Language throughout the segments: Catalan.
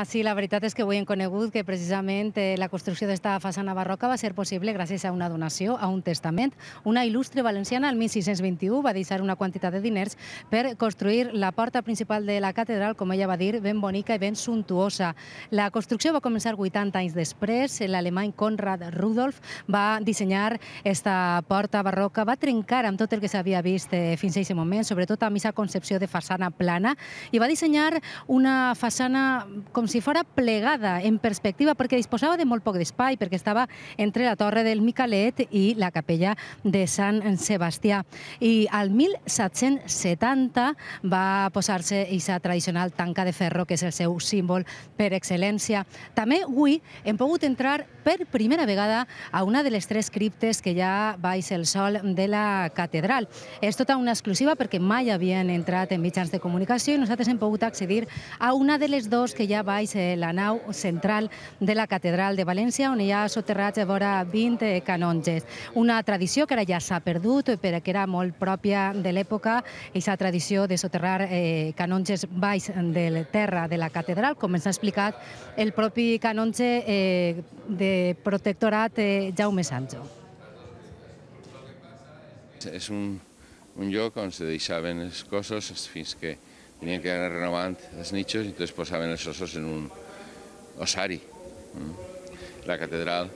Ah, sí, la veritat és que avui hem conegut que precisament eh, la construcció d'esta façana barroca va ser possible gràcies a una donació, a un testament. Una il·lustre valenciana el 1621 va deixar una quantitat de diners per construir la porta principal de la catedral, com ella va dir, ben bonica i ben suntuosa. La construcció va començar 80 anys després. L'alemany Conrad Rudolf va dissenyar esta porta barroca, va trencar amb tot el que s'havia vist eh, fins a aquest moment, sobretot amb aquesta concepció de façana plana, i va dissenyar una façana com si fora plegada en perspectiva, perquè disposava de molt poc d'espai, perquè estava entre la torre del Micalet i la capella de Sant Sebastià. I al 1770 va posar-se aquesta tradicional tanca de ferro, que és el seu símbol per excel·lència. També avui hem pogut entrar per primera vegada a una de les tres criptes que ja baix el sol de la catedral. És tota una exclusiva perquè mai havien entrat en mitjans de comunicació i nosaltres hem pogut accedir a una de les dues que ja baix baix eh, la nau central de la Catedral de València, on hi ha soterrats vora 20 eh, canonges. Una tradició que ara ja s'ha perdut, eh, però que era molt pròpia de l'època, aquesta tradició de soterrar eh, canonges baix de terra de la catedral, com ens ha explicat el propi canonge eh, de protectorat eh, Jaume Sancho. És un, un lloc on se deixaven les coses fins que tenían que renovar renovant los nichos y entonces posaban pues, los osos en un osari. La catedral,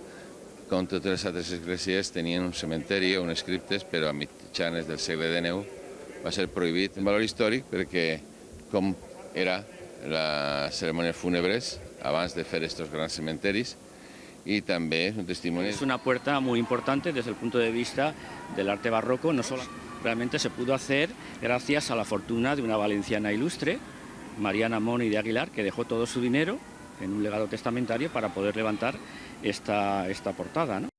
con todas las tres iglesias, tenían un cementerio, un scriptes pero a a mitjanes del siglo va va ser prohibido. en valor histórico, porque como era la ceremonia fúnebres abans de hacer estos grandes cementerios, y también un testimonio. Es una puerta muy importante desde el punto de vista del arte barroco, no solo realmente se pudo hacer gracias a la fortuna de una valenciana ilustre, Mariana Moni de Aguilar, que dejó todo su dinero en un legado testamentario para poder levantar esta, esta portada. ¿no?